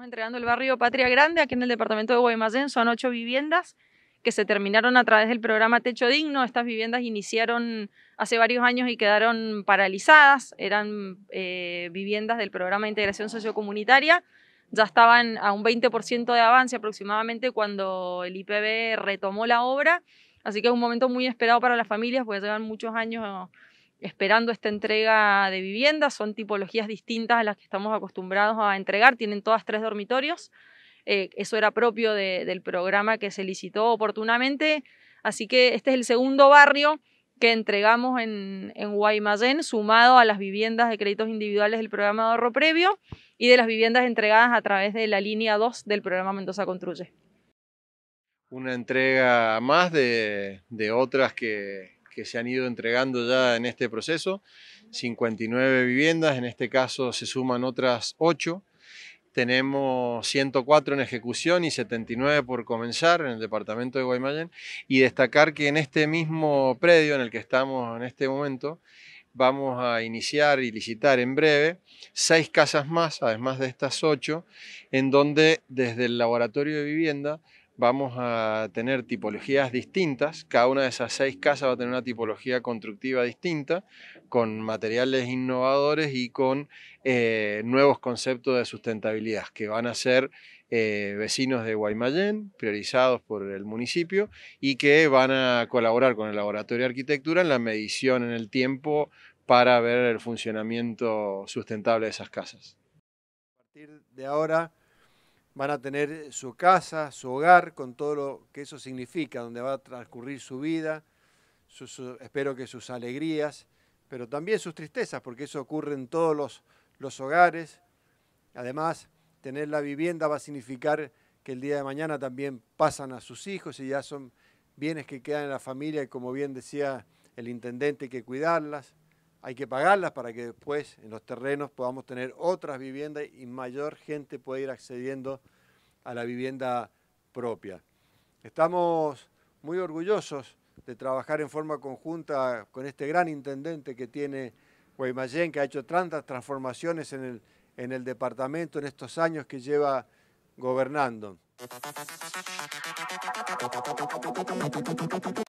Estamos entregando el barrio Patria Grande aquí en el departamento de Guaymallén. Son ocho viviendas que se terminaron a través del programa Techo Digno. Estas viviendas iniciaron hace varios años y quedaron paralizadas. Eran eh, viviendas del programa de integración sociocomunitaria. Ya estaban a un 20% de avance aproximadamente cuando el IPB retomó la obra. Así que es un momento muy esperado para las familias porque llevan muchos años esperando esta entrega de viviendas. Son tipologías distintas a las que estamos acostumbrados a entregar. Tienen todas tres dormitorios. Eh, eso era propio del programa que se licitó oportunamente. Así que este es el segundo barrio que entregamos en, en Guaymallén, sumado a las viviendas de créditos individuales del programa de ahorro previo y de las viviendas entregadas a través de la línea 2 del programa Mendoza Construye. Una entrega más de otras que, que se han ido entregando ya en este proceso, 59 viviendas, en este caso se suman otras 8. Tenemos 104 en ejecución y 79 por comenzar en el departamento de Guaymallén. Y destacar que en este mismo predio en el que estamos en este momento, vamos a iniciar y licitar en breve seis casas más, además de estas ocho, en donde desde el laboratorio de vivienda vamos a tener tipologías distintas, cada una de esas seis casas va a tener una tipología constructiva distinta, con materiales innovadores y con eh, nuevos conceptos de sustentabilidad, que van a ser eh, vecinos de Guaymallén, priorizados por el municipio, y que van a colaborar con el Laboratorio de Arquitectura en la medición en el tiempo para ver el funcionamiento sustentable de esas casas. A partir de ahora van a tener su casa, su hogar, con todo lo que eso significa, donde va a transcurrir su vida, espero que sus alegrías, pero también sus tristezas, porque eso ocurre en todos los, los hogares. Además, tener la vivienda va a significar que el día de mañana también pasan a sus hijos y ya son bienes que quedan en la familia y como bien decía el intendente hay que cuidarlas hay que pagarlas para que después en los terrenos podamos tener otras viviendas y mayor gente pueda ir accediendo a la vivienda propia. Estamos muy orgullosos de trabajar en forma conjunta con este gran intendente que tiene Guaymallén, que ha hecho tantas transformaciones en el, en el departamento en estos años que lleva gobernando.